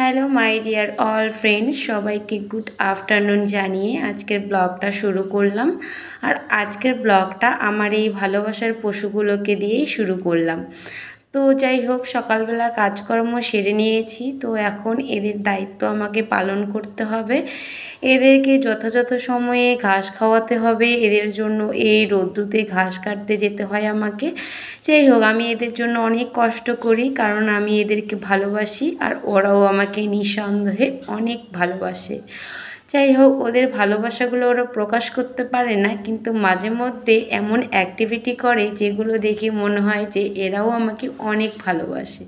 hello my dear all friends সবাইকে good afternoon জানিয়ে আজকের ব্লগটা শুরু করলাম আর আজকের ব্লগটা আমার এই ভালোবাসার পশুগুলোকে দিয়েই শুরু করলাম তো যাই হোক সকালবেলা কাজকর্ম সেরে নিয়েছি তো এখন এদের দায়িত্ব আমাকে পালন করতে হবে এদেরকে যথাযথ সময়ে ঘাস খাওয়াতে হবে এদের জন্য এই রোদ্রুতে ঘাস কাটতে যেতে হয় আমাকে যাই হোক আমি এদের জন্য অনেক কষ্ট করি কারণ আমি এদেরকে ভালোবাসি আর ওরাও আমাকে নিঃসন্দেহে অনেক ভালোবাসে যাই হোক ওদের ভালোবাসাগুলো ওরা প্রকাশ করতে পারে না কিন্তু মাঝে মধ্যে এমন অ্যাক্টিভিটি করে যেগুলো দেখে মনে হয় যে এরাও আমাকে অনেক ভালোবাসে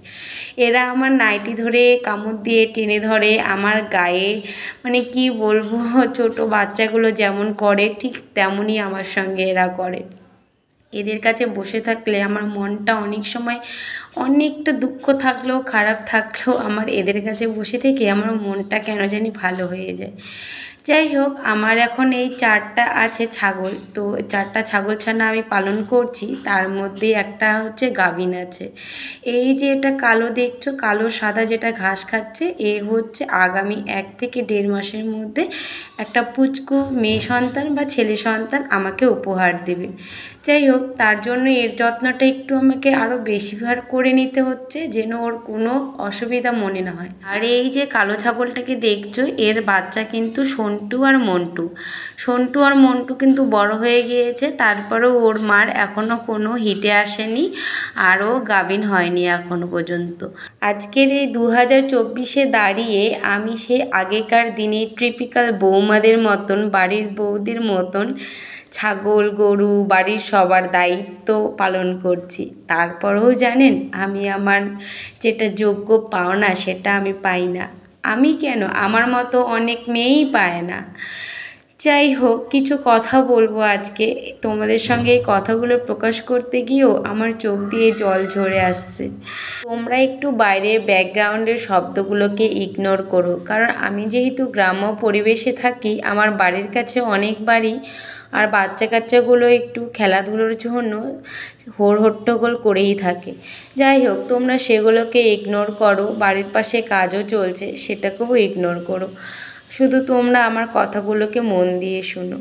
এরা আমার নাইটি ধরে কামড় দিয়ে টেনে ধরে আমার গায়ে মানে কি বলবো ছোট বাচ্চাগুলো যেমন করে ঠিক তেমনই আমার সঙ্গে এরা করে এদের কাছে বসে থাকলে আমার মনটা অনেক সময় অনেকটা দুঃখ থাকলেও খারাপ থাকলেও আমার এদের কাছে বসে থেকে আমার মনটা কেন জানি ভালো হয়ে যায় যাই হোক আমার এখন এই চারটা আছে ছাগল তো চারটা ছাগল ছানা আমি পালন করছি তার মধ্যে একটা হচ্ছে গাভিন আছে এই যে এটা কালো দেখছো কালো সাদা যেটা ঘাস খাচ্ছে এ হচ্ছে আগামী এক থেকে দেড় মাসের মধ্যে একটা পুচকু মেয়ে সন্তান বা ছেলে সন্তান আমাকে উপহার দেবে যাই হোক তার জন্য এর যত্নটা একটু আমাকে আরও বেশিবার করে নিতে হচ্ছে যেন ওর কোনো অসুবিধা মনে না হয় আর এই যে কালো ছাগলটাকে দেখছো এর বাচ্চা কিন্তু সন্টু আর মন্টু সন্টু আর মন্টু কিন্তু বড় হয়ে গিয়েছে তারপরেও ওর মার এখনও কোনো হিটে আসেনি আরও গাভিন হয়নি এখনও পর্যন্ত আজকের এই দু হাজার চব্বিশে দাঁড়িয়ে আমি সেই আগেকার দিনে ট্রিপিক্যাল বৌমাদের মতন বাড়ির বৌদির মতন ছাগল গরু বাড়ির সবার দায়িত্ব পালন করছি তারপরেও জানেন আমি আমার যেটা যোগ্য পাওনা সেটা আমি পাই না আমি কেন আমার মতো অনেক মেয়েই পায় না যাই হোক কিছু কথা বলবো আজকে তোমাদের সঙ্গে এই কথাগুলো প্রকাশ করতে গিয়েও আমার চোখ দিয়ে জল ঝরে আসছে তোমরা একটু বাইরের ব্যাকগ্রাউন্ডের শব্দগুলোকে ইগনোর করো কারণ আমি যেহেতু গ্রাম্য পরিবেশে থাকি আমার বাড়ির কাছে অনেক বাড়ি আর বাচ্চা কাচ্চাগুলো একটু খেলাধুলোর জন্য হট্টগোল করেই থাকে যাই হোক তোমরা সেগুলোকে ইগনোর করো বাড়ির পাশে কাজও চলছে সেটাকেও ইগনোর করো শুধু তোমরা আমার কথাগুলোকে মন দিয়ে শুনো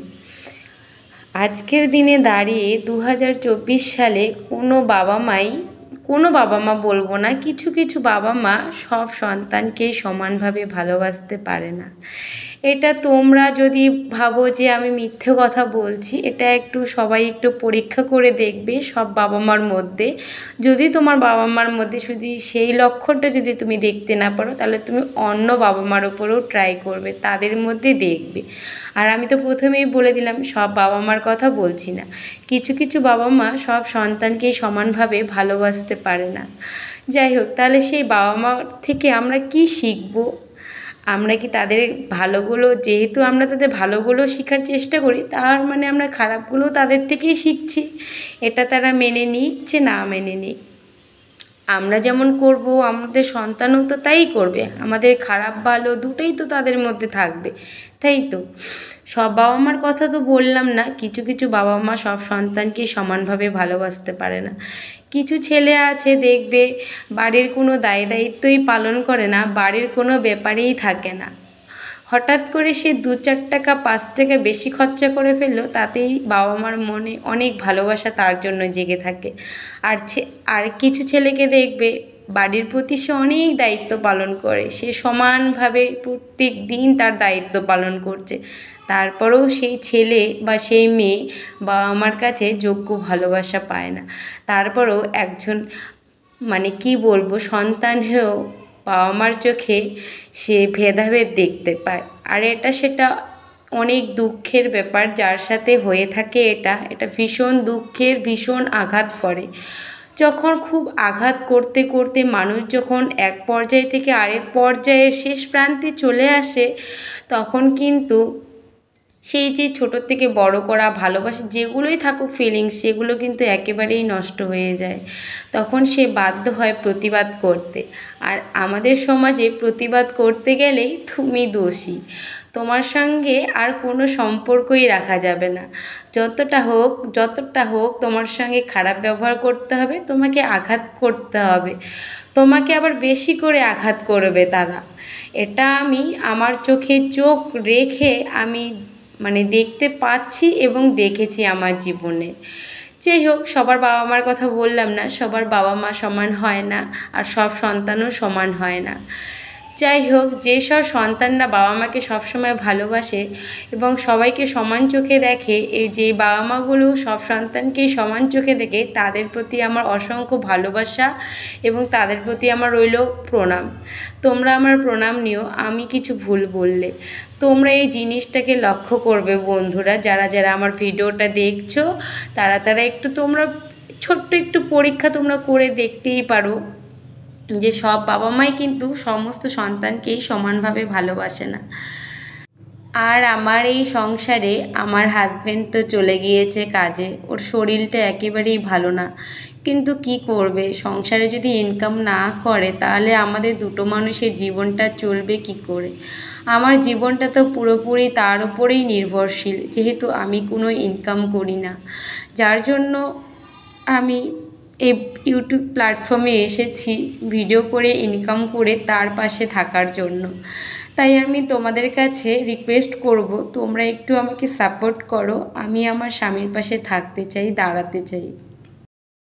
আজকের দিনে দাঁড়িয়ে দু সালে কোনো বাবা মাই কোনো বাবা মা বলবো না কিছু কিছু বাবা মা সব সন্তানকেই সমানভাবে ভালোবাসতে পারে না এটা তোমরা যদি ভাবো যে আমি মিথ্যে কথা বলছি এটা একটু সবাই একটু পরীক্ষা করে দেখবে সব বাবা মার মধ্যে যদি তোমার বাবা মার মধ্যে শুধু সেই লক্ষণটা যদি তুমি দেখতে না পারো তাহলে তুমি অন্য বাবা মার ওপরেও ট্রাই করবে তাদের মধ্যে দেখবে আর আমি তো প্রথমেই বলে দিলাম সব বাবা মার কথা বলছি না কিছু কিছু বাবা মা সব সন্তানকেই সমানভাবে ভালোবাসতে পারে না যাই হোক তাহলে সেই বাবা মার থেকে আমরা কি শিখবো আমরা কি তাদের ভালোগুলো যেহেতু আমরা তাদের ভালোগুলো শেখার চেষ্টা করি তার মানে আমরা খারাপগুলো তাদের থেকেই শিখছি এটা তারা মেনে নিচ্ছে না মেনে নিক আমরা যেমন করব আমাদের সন্তানও তো তাই করবে আমাদের খারাপ ভালো দুটোই তো তাদের মধ্যে থাকবে তাই তো সব বাবা মার কথা তো বললাম না কিছু কিছু বাবা মা সব সন্তানকে সমানভাবে ভালোবাসতে পারে না কিছু ছেলে আছে দেখবে বাড়ির কোনো দায় দায়িত্বই পালন করে না বাড়ির কোনো ব্যাপারেই থাকে না হঠাৎ করে সে দু চার টাকা পাঁচ টাকা বেশি খরচা করে ফেললো তাতেই বাবা মার মনে অনেক ভালোবাসা তার জন্য জেগে থাকে আর আর কিছু ছেলেকে দেখবে বাড়ির প্রতি সে অনেক দায়িত্ব পালন করে সে সমানভাবে প্রত্যেক দিন তার দায়িত্ব পালন করছে তারপরেও সেই ছেলে বা সেই মেয়ে বাবা আমার কাছে যোগ্য ভালোবাসা পায় না তারপরেও একজন মানে কি বলবো সন্তান হয়েও বাবা মার চোখে সে ভেদাভেদ দেখতে পায় আর এটা সেটা অনেক দুঃখের ব্যাপার যার সাথে হয়ে থাকে এটা এটা ভীষণ দুঃখের ভীষণ আঘাত করে যখন খুব আঘাত করতে করতে মানুষ যখন এক পর্যায় থেকে আরেক পর্যায়ে শেষ প্রান্তে চলে আসে তখন কিন্তু সেই যে ছোটোর থেকে বড় করা ভালোবাসা যেগুলোই থাকুক ফিলিংস সেগুলো কিন্তু একেবারেই নষ্ট হয়ে যায় তখন সে বাধ্য হয় প্রতিবাদ করতে আর আমাদের সমাজে প্রতিবাদ করতে গেলেই তুমি দোষী তোমার সঙ্গে আর কোনো সম্পর্কই রাখা যাবে না যতটা হোক যতটা হোক তোমার সঙ্গে খারাপ ব্যবহার করতে হবে তোমাকে আঘাত করতে হবে তোমাকে আবার বেশি করে আঘাত করবে তারা এটা আমি আমার চোখে চোখ রেখে আমি মানে দেখতে পাচ্ছি এবং দেখেছি আমার জীবনে যে হোক সবার বাবা মার কথা বললাম না সবার বাবা মা সমান হয় না আর সব সন্তানও সমান হয় না যাই হোক যেসব সন্তানরা বাবা মাকে সবসময় ভালোবাসে এবং সবাইকে সমান চোখে দেখে এই যে বাবা মাগুলো সব সন্তানকেই সমান চোখে দেখে তাদের প্রতি আমার অসংখ্য ভালোবাসা এবং তাদের প্রতি আমার রইল প্রণাম তোমরা আমার প্রণাম নিও আমি কিছু ভুল বললে তোমরা এই জিনিসটাকে লক্ষ্য করবে বন্ধুরা যারা যারা আমার ভিডিওটা দেখছো তারা তারা একটু তোমরা ছোট্ট একটু পরীক্ষা তোমরা করে দেখতেই পারো যে সব বাবা মাই কিন্তু সমস্ত সন্তানকেই সমানভাবে ভালোবাসে না আর আমার এই সংসারে আমার হাজব্যান্ড তো চলে গিয়েছে কাজে ওর শরীরটা একেবারেই ভালো না কিন্তু কি করবে সংসারে যদি ইনকাম না করে তাহলে আমাদের দুটো মানুষের জীবনটা চলবে কি করে আমার জীবনটা তো পুরোপুরি তার উপরেই নির্ভরশীল যেহেতু আমি কোনো ইনকাম করি না যার জন্য আমি এই ইউটিউব প্ল্যাটফর্মে এসেছি ভিডিও করে ইনকাম করে তার পাশে থাকার জন্য তাই আমি তোমাদের কাছে রিকোয়েস্ট করব তোমরা একটু আমাকে সাপোর্ট করো আমি আমার স্বামীর পাশে থাকতে চাই দাঁড়াতে চাই